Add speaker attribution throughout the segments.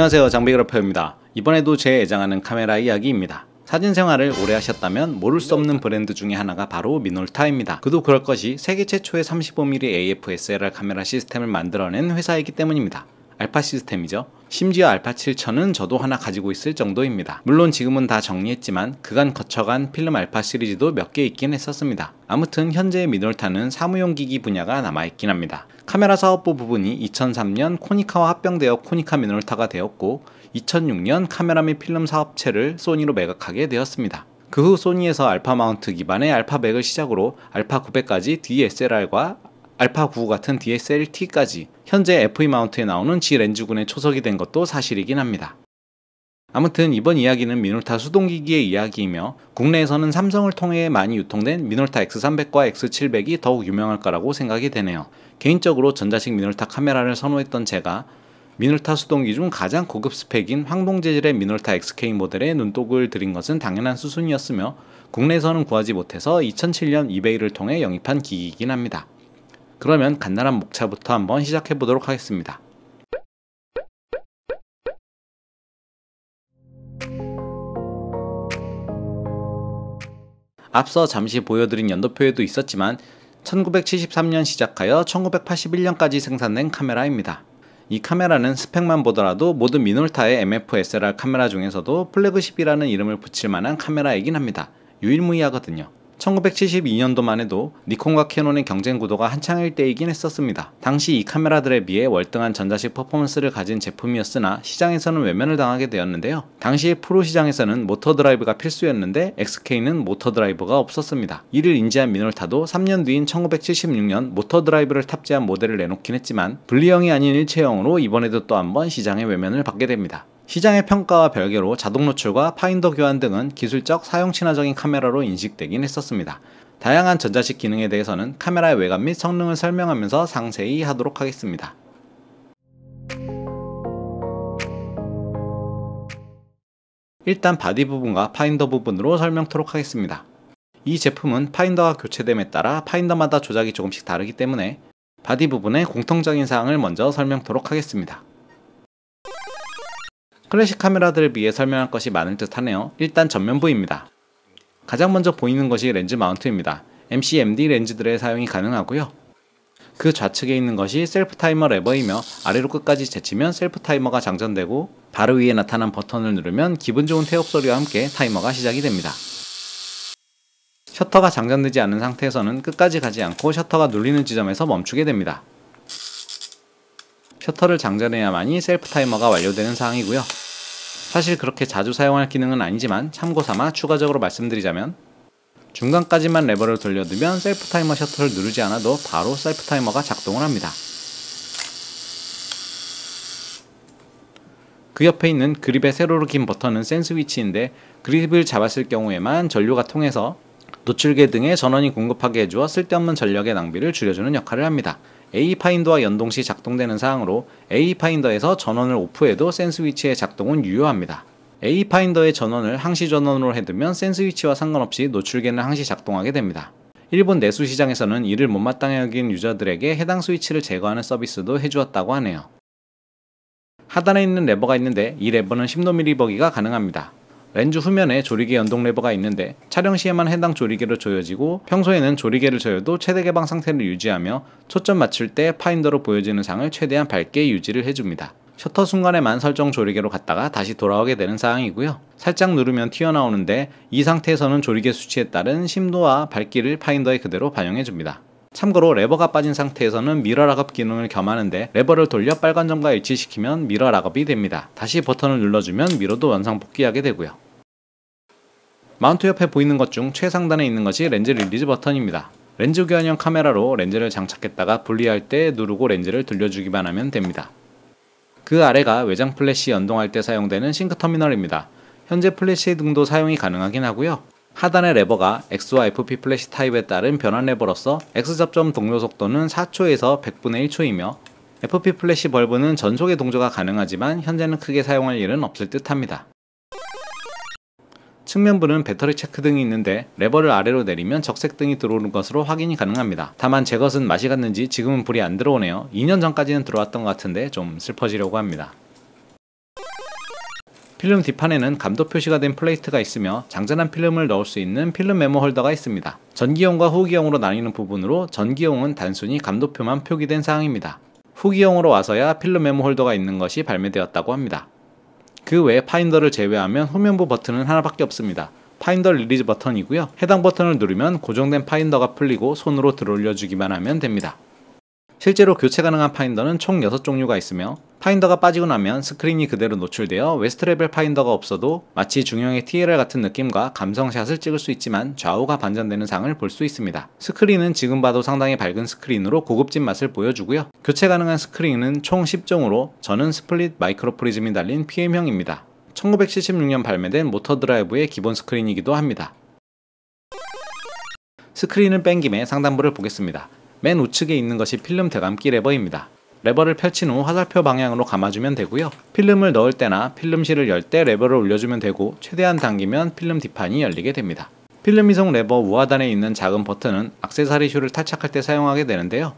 Speaker 1: 안녕하세요 장비그래퍼입니다. 이번에도 제 애장하는 카메라 이야기입니다. 사진 생활을 오래 하셨다면 모를 수 없는 브랜드 중에 하나가 바로 미놀타입니다. 그도 그럴 것이 세계 최초의 35mm AFSLR 카메라 시스템을 만들어낸 회사이기 때문입니다. 알파 시스템이죠. 심지어 알파 7000은 저도 하나 가지고 있을 정도입니다. 물론 지금은 다 정리했지만 그간 거쳐간 필름 알파 시리즈도 몇 개 있긴 했었습니다. 아무튼 현재의 미놀타는 사무용 기기 분야가 남아있긴 합니다. 카메라 사업부 부분이 2003년 코니카와 합병되어 코니카 미놀타가 되었고 2006년 카메라 및 필름 사업체를 소니로 매각하게 되었습니다. 그 후 소니에서 알파 마운트 기반의 알파백을 시작으로 알파 900까지 DSLR과 알파9 9 같은 DSLT까지 현재 FE 마운트에 나오는 G 렌즈군의 초석이 된 것도 사실이긴 합니다. 아무튼 이번 이야기는 미놀타 수동기기의 이야기이며 국내에서는 삼성을 통해 많이 유통된 미놀타 X300과 X700이 더욱 유명할 거라고 생각이 되네요. 개인적으로 전자식 미놀타 카메라를 선호했던 제가 미놀타 수동기 중 가장 고급 스펙인 황동 재질의 미놀타 XK 모델에 눈독을 들인 것은 당연한 수순이었으며 국내에서는 구하지 못해서 2007년 이베이를 통해 영입한 기기이긴 합니다. 그러면 간단한 목차부터 한번 시작해 보도록 하겠습니다. 앞서 잠시 보여드린 연도표에도 있었지만 1973년 시작하여 1981년까지 생산된 카메라입니다. 이 카메라는 스펙만 보더라도 모든 미놀타의 MF-SLR 카메라 중에서도 플래그십이라는 이름을 붙일 만한 카메라이긴 합니다. 유일무이하거든요. 1972년도만 해도 니콘과 캐논의 경쟁 구도가 한창일 때이긴 했었습니다. 당시 이 카메라들에 비해 월등한 전자식 퍼포먼스를 가진 제품이었으나 시장에서는 외면을 당하게 되었는데요. 당시의 프로 시장에서는 모터 드라이브가 필수였는데 XK는 모터 드라이브가 없었습니다. 이를 인지한 미놀타도 3년 뒤인 1976년 모터 드라이브를 탑재한 모델을 내놓긴 했지만 분리형이 아닌 일체형으로 이번에도 또 한번 시장의 외면을 받게 됩니다. 시장의 평가와 별개로 자동 노출과 파인더 교환 등은 기술적 사용 친화적인 카메라로 인식되긴 했었습니다. 다양한 전자식 기능에 대해서는 카메라의 외관 및 성능을 설명하면서 상세히 하도록 하겠습니다. 일단 바디 부분과 파인더 부분으로 설명토록 하겠습니다. 이 제품은 파인더가 교체됨에 따라 파인더마다 조작이 조금씩 다르기 때문에 바디 부분의 공통적인 사항을 먼저 설명토록 하겠습니다. 클래식 카메라들에 비해 설명할 것이 많을 듯 하네요. 일단 전면부입니다. 가장 먼저 보이는 것이 렌즈 마운트입니다. MCMD 렌즈들의 사용이 가능하고요. 그 좌측에 있는 것이 셀프 타이머 레버이며 아래로 끝까지 제치면 셀프 타이머가 장전되고 바로 위에 나타난 버튼을 누르면 기분 좋은 태엽 소리와 함께 타이머가 시작이 됩니다. 셔터가 장전되지 않은 상태에서는 끝까지 가지 않고 셔터가 눌리는 지점에서 멈추게 됩니다. 셔터를 장전해야만이 셀프 타이머가 완료되는 상황이고요. 사실 그렇게 자주 사용할 기능은 아니지만 참고삼아 추가적으로 말씀드리자면 중간까지만 레버를 돌려두면 셀프 타이머 셔터를 누르지 않아도 바로 셀프 타이머가 작동을 합니다. 그 옆에 있는 그립의 세로로 긴 버튼은 센스 위치인데 그립을 잡았을 경우에만 전류가 통해서 노출계 등의 전원이 공급하게 해주어 쓸데없는 전력의 낭비를 줄여주는 역할을 합니다. A파인더와 연동시 작동되는 사항으로 A파인더에서 전원을 오프해도 센스위치의 작동은 유효합니다. A파인더의 전원을 항시 전원으로 해두면 센스위치와 상관없이 노출계는 항시 작동하게 됩니다. 일본 내수 시장에서는 이를 못마땅해 여긴 유저들에게 해당 스위치를 제거하는 서비스도 해주었다고 하네요. 하단에 있는 레버가 있는데 이 레버는 10노밀리버기가 가능합니다. 렌즈 후면에 조리개 연동 레버가 있는데 촬영 시에만 해당 조리개로 조여지고 평소에는 조리개를 조여도 최대 개방 상태를 유지하며 초점 맞출 때 파인더로 보여지는 상을 최대한 밝게 유지를 해줍니다. 셔터 순간에만 설정 조리개로 갔다가 다시 돌아오게 되는 사항이고요 살짝 누르면 튀어나오는데 이 상태에서는 조리개 수치에 따른 심도와 밝기를 파인더에 그대로 반영해줍니다. 참고로 레버가 빠진 상태에서는 미러 락업 기능을 겸하는데 레버를 돌려 빨간 점과 일치시키면 미러 락업이 됩니다. 다시 버튼을 눌러주면 미러도 원상 복귀하게 되고요. 마운트 옆에 보이는 것 중 최상단에 있는 것이 렌즈 릴리즈 버튼입니다. 렌즈 교환형 카메라로 렌즈를 장착했다가 분리할 때 누르고 렌즈를 돌려주기만 하면 됩니다. 그 아래가 외장 플래시 연동할 때 사용되는 싱크 터미널입니다. 현재 플래시 등도 사용이 가능하긴 하고요. 하단의 레버가 X와 FP 플래시 타입에 따른 변환 레버로서 X접점 동료 속도는 4초에서 100분의 1초이며 FP 플래시 벌브는 전속의 동조가 가능하지만 현재는 크게 사용할 일은 없을 듯 합니다. 측면부는 배터리 체크 등이 있는데 레버를 아래로 내리면 적색 등이 들어오는 것으로 확인이 가능합니다. 다만 제 것은 맛이 갔는지 지금은 불이 안 들어오네요. 2년 전까지는 들어왔던 것 같은데 좀 슬퍼지려고 합니다. 필름 뒷판에는 감도 표시가 된 플레이트가 있으며 장전한 필름을 넣을 수 있는 필름 메모 홀더가 있습니다. 전기용과 후기용으로 나뉘는 부분으로 전기용은 단순히 감도표만 표기된 사항입니다. 후기용으로 와서야 필름 메모 홀더가 있는 것이 발매되었다고 합니다. 그 외 파인더를 제외하면 후면부 버튼은 하나밖에 없습니다. 파인더 릴리즈 버튼이고요. 해당 버튼을 누르면 고정된 파인더가 풀리고 손으로 들어올려주기만 하면 됩니다. 실제로 교체 가능한 파인더는 총 6종류가 있으며 파인더가 빠지고 나면 스크린이 그대로 노출되어 웨스트레벨 파인더가 없어도 마치 중형의 TLR 같은 느낌과 감성샷을 찍을 수 있지만 좌우가 반전되는 상을 볼 수 있습니다. 스크린은 지금 봐도 상당히 밝은 스크린으로 고급진 맛을 보여주고요. 교체 가능한 스크린은 총 10종으로 저는 스플릿 마이크로 프리즘이 달린 PM형입니다. 1976년 발매된 모터 드라이브의 기본 스크린이기도 합니다. 스크린을 뺀 김에 상단부를 보겠습니다. 맨 우측에 있는 것이 필름 대감기 레버입니다. 레버를 펼친 후 화살표 방향으로 감아주면 되고요. 필름을 넣을 때나 필름실을 열 때 레버를 올려주면 되고 최대한 당기면 필름 뒷판이 열리게 됩니다. 필름 이송 레버 우하단에 있는 작은 버튼은 악세사리 슈를 탈착할 때 사용하게 되는데요.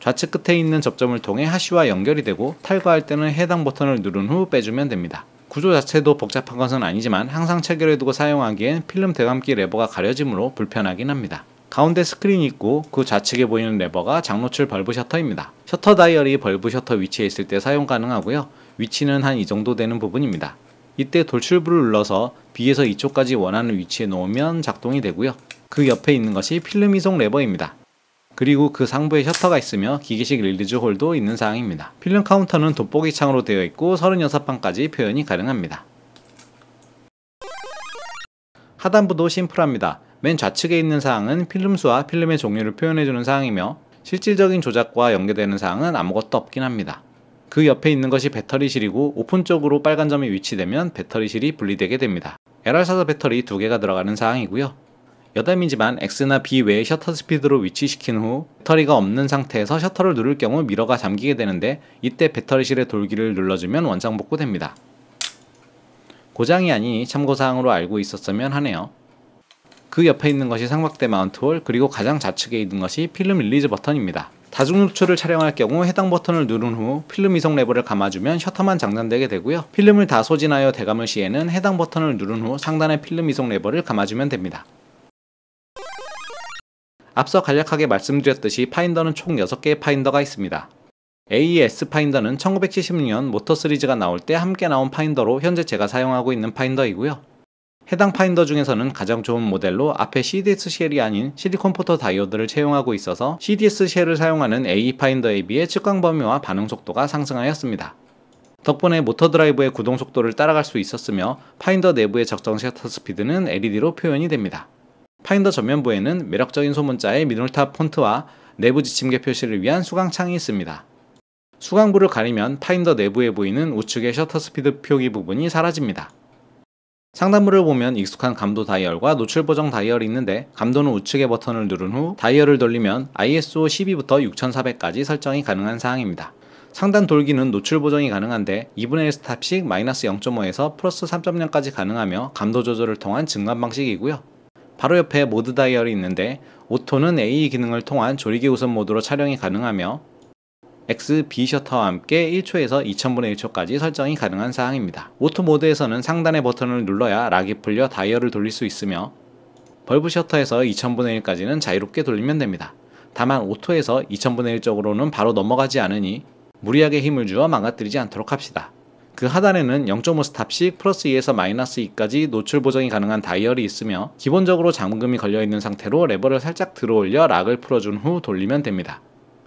Speaker 1: 좌측 끝에 있는 접점을 통해 하시와 연결이 되고 탈거할 때는 해당 버튼을 누른 후 빼주면 됩니다. 구조 자체도 복잡한 것은 아니지만 항상 체결해두고 사용하기엔 필름 대감기 레버가 가려지므로 불편하긴 합니다. 가운데 스크린이 있고 그 좌측에 보이는 레버가 장노출 벌브 셔터입니다. 셔터 다이얼이 벌브 셔터 위치에 있을 때 사용 가능하고요. 위치는 한 이 정도 되는 부분입니다. 이때 돌출부를 눌러서 B에서 이쪽까지 원하는 위치에 놓으면 작동이 되고요. 그 옆에 있는 것이 필름 이송 레버입니다. 그리고 그 상부에 셔터가 있으며 기계식 릴리즈 홀도 있는 사항입니다. 필름 카운터는 돋보기 창으로 되어 있고 36판까지 표현이 가능합니다. 하단부도 심플합니다. 맨 좌측에 있는 사항은 필름 수와 필름의 종류를 표현해주는 사항이며 실질적인 조작과 연계되는 사항은 아무것도 없긴 합니다. 그 옆에 있는 것이 배터리실이고 오픈 쪽으로 빨간 점이 위치되면 배터리실이 분리되게 됩니다. LR4 배터리 두 개가 들어가는 사항이고요. 여담이지만 X나 B 외에 셔터 스피드로 위치시킨 후 배터리가 없는 상태에서 셔터를 누를 경우 미러가 잠기게 되는데 이때 배터리실의 돌기를 눌러주면 원상 복구됩니다. 고장이 아니니 참고사항으로 알고 있었으면 하네요. 그 옆에 있는 것이 삼각대 마운트 홀 그리고 가장 좌측에 있는 것이 필름 릴리즈 버튼입니다. 다중 노출을 촬영할 경우 해당 버튼을 누른 후 필름 이송 레버를 감아주면 셔터만 장전되게 되고요. 필름을 다 소진하여 대감을 시에는 해당 버튼을 누른 후 상단의 필름 이송 레버를 감아주면 됩니다. 앞서 간략하게 말씀드렸듯이 파인더는 총 6개의 파인더가 있습니다. AES 파인더는 1976년 모터 시리즈가 나올 때 함께 나온 파인더로 현재 제가 사용하고 있는 파인더이고요. 해당 파인더 중에서는 가장 좋은 모델로 앞에 CDS 쉘이 아닌 실리콘 포터 다이오드를 채용하고 있어서 CDS 쉘을 사용하는 AE 파인더에 비해 측광 범위와 반응 속도가 상승하였습니다. 덕분에 모터 드라이브의 구동 속도를 따라갈 수 있었으며 파인더 내부의 적정 셔터 스피드는 LED로 표현이 됩니다. 파인더 전면부에는 매력적인 소문자의 미놀탑 폰트와 내부 지침계 표시를 위한 수강창이 있습니다. 수강부를 가리면 파인더 내부에 보이는 우측의 셔터 스피드 표기 부분이 사라집니다. 상단부를 보면 익숙한 감도 다이얼과 노출 보정 다이얼이 있는데 감도는 우측의 버튼을 누른 후 다이얼을 돌리면 ISO 12부터 6400까지 설정이 가능한 사항입니다. 상단 돌기는 노출 보정이 가능한데 2분의 1스탑식 마이너스 0.5에서 플러스 3.0까지 가능하며 감도 조절을 통한 증감 방식이고요. 바로 옆에 모드 다이얼이 있는데 오토는 AE 기능을 통한 조리개 우선 모드로 촬영이 가능하며 XB 셔터와 함께 1초에서 2000분의 1초까지 설정이 가능한 사항입니다. 오토 모드에서는 상단의 버튼을 눌러야 락이 풀려 다이얼을 돌릴 수 있으며 벌브 셔터에서 2000분의 1까지는 자유롭게 돌리면 됩니다. 다만 오토에서 2000분의 1 쪽으로는 바로 넘어가지 않으니 무리하게 힘을 주어 망가뜨리지 않도록 합시다. 그 하단에는 0.5 스탑씩 플러스 2에서 마이너스 2까지 노출 보정이 가능한 다이얼이 있으며 기본적으로 잠금이 걸려있는 상태로 레버를 살짝 들어올려 락을 풀어준 후 돌리면 됩니다.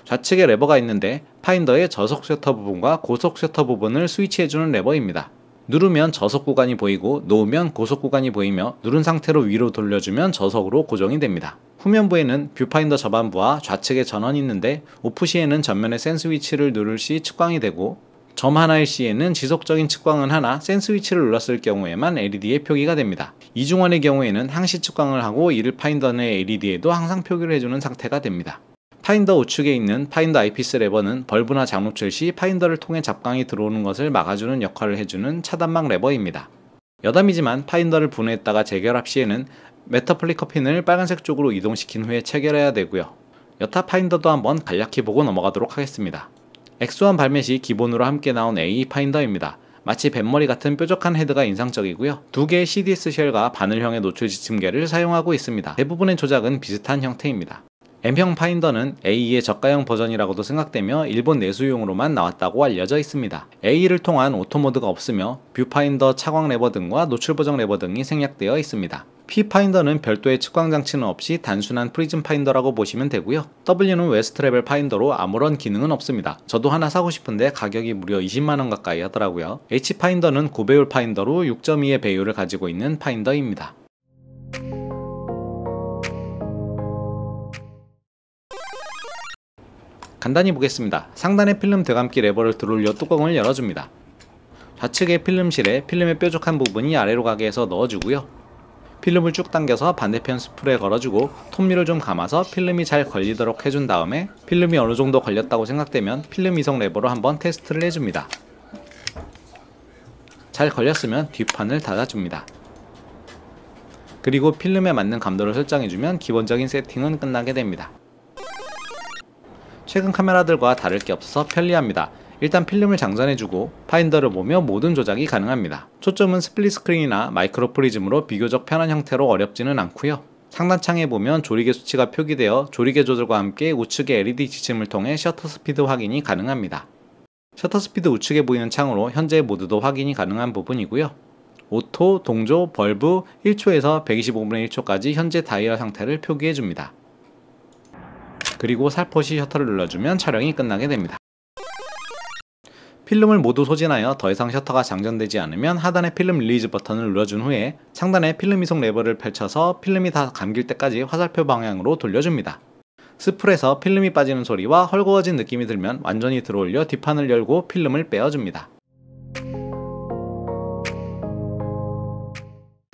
Speaker 1: 좌측에 레버가 있는데 파인더의 저속 셔터 부분과 고속 셔터 부분을 스위치해주는 레버입니다. 누르면 저속 구간이 보이고 놓으면 고속 구간이 보이며 누른 상태로 위로 돌려주면 저속으로 고정이 됩니다. 후면부에는 뷰파인더 저반부와 좌측에 전원이 있는데 오프 시에는 전면의 센 스위치를 누를 시 측광이 되고 점 하나일 시에는 지속적인 측광은 하나 센 스위치를 눌렀을 경우에만 LED에 표기가 됩니다. 이중원의 경우에는 항시 측광을 하고 이를 파인더 내 LED에도 항상 표기를 해주는 상태가 됩니다. 파인더 우측에 있는 파인더 IPS 레버는 벌브나 장목출 시 파인더를 통해 잡광이 들어오는 것을 막아주는 역할을 해주는 차단망 레버입니다. 여담이지만 파인더를 분해했다가 재결합 시에는 메터플리커 핀을 빨간색 쪽으로 이동시킨 후에 체결해야 되고요. 여타 파인더도 한번 간략히 보고 넘어가도록 하겠습니다. X1 발매 시 기본으로 함께 나온 AE 파인더입니다. 마치 뱃머리 같은 뾰족한 헤드가 인상적이고요. 두 개의 CDS 쉘과 바늘형의 노출 지침계를 사용하고 있습니다. 대부분의 조작은 비슷한 형태입니다. M형 파인더는 A의 저가형 버전이라고도 생각되며 일본 내수용으로만 나왔다고 알려져 있습니다. A를 통한 오토모드가 없으며 뷰파인더 차광 레버 등과 노출 보정 레버 등이 생략되어 있습니다. P파인더는 별도의 측광장치는 없이 단순한 프리즘 파인더라고 보시면 되고요. W는 웨스트레벨 파인더로 아무런 기능은 없습니다. 저도 하나 사고 싶은데 가격이 무려 20만원 가까이 하더라고요. H파인더는 고배율 파인더로 6.2의 배율을 가지고 있는 파인더입니다. 간단히 보겠습니다. 상단의 필름 대감기 레버를 들어올려 뚜껑을 열어줍니다. 좌측의 필름실에 필름의 뾰족한 부분이 아래로 가게 해서 넣어주고요. 필름을 쭉 당겨서 반대편 스프레 걸어주고 톱니를 좀 감아서 필름이 잘 걸리도록 해준 다음에 필름이 어느정도 걸렸다고 생각되면 필름 이성 레버로 한번 테스트를 해줍니다. 잘 걸렸으면 뒷판을 닫아줍니다. 그리고 필름에 맞는 감도를 설정해주면 기본적인 세팅은 끝나게 됩니다. 최근 카메라들과 다를 게 없어서 편리합니다. 일단 필름을 장전해주고 파인더를 보며 모든 조작이 가능합니다. 초점은 스플릿 스크린이나 마이크로 프리즘으로 비교적 편한 형태로 어렵지는 않고요. 상단창에 보면 조리개 수치가 표기되어 조리개 조절과 함께 우측의 LED 지침을 통해 셔터 스피드 확인이 가능합니다. 셔터 스피드 우측에 보이는 창으로 현재 모드도 확인이 가능한 부분이고요. 오토, 동조, 벌브, 1초에서 125분의 1초까지 현재 다이얼 상태를 표기해줍니다. 그리고 살포시 셔터를 눌러주면 촬영이 끝나게 됩니다. 필름을 모두 소진하여 더 이상 셔터가 장전되지 않으면 하단의 필름 릴리즈 버튼을 눌러준 후에 상단의 필름 이송 레버를 펼쳐서 필름이 다 감길 때까지 화살표 방향으로 돌려줍니다. 스프에서 필름이 빠지는 소리와 헐거워진 느낌이 들면 완전히 들어올려 뒷판을 열고 필름을 빼어줍니다.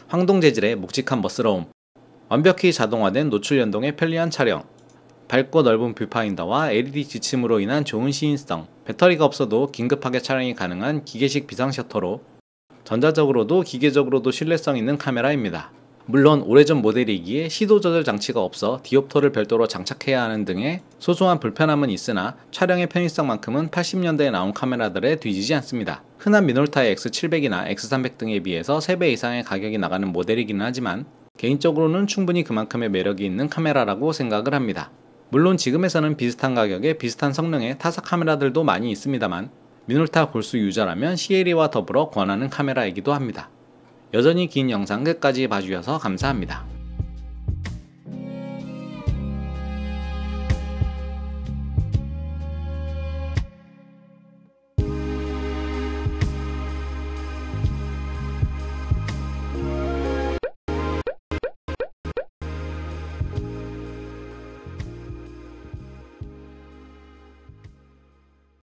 Speaker 1: 황동 재질의 묵직한 멋스러움 완벽히 자동화된 노출 연동의 편리한 촬영 밝고 넓은 뷰파인더와 LED 지침으로 인한 좋은 시인성, 배터리가 없어도 긴급하게 촬영이 가능한 기계식 비상 셔터로 전자적으로도 기계적으로도 신뢰성 있는 카메라입니다. 물론 오래전 모델이기에 시도 조절 장치가 없어 디옵터를 별도로 장착해야 하는 등의 소소한 불편함은 있으나 촬영의 편의성만큼은 80년대에 나온 카메라들에 뒤지지 않습니다. 흔한 미놀타의 X700이나 X300 등에 비해서 3배 이상의 가격이 나가는 모델이기는 하지만 개인적으로는 충분히 그만큼의 매력이 있는 카메라라고 생각을 합니다. 물론 지금에서는 비슷한 가격에 비슷한 성능의 타사 카메라들도 많이 있습니다만 미놀타 골수 유저라면 CLE와 더불어 권하는 카메라이기도 합니다. 여전히 긴 영상 끝까지 봐주셔서 감사합니다.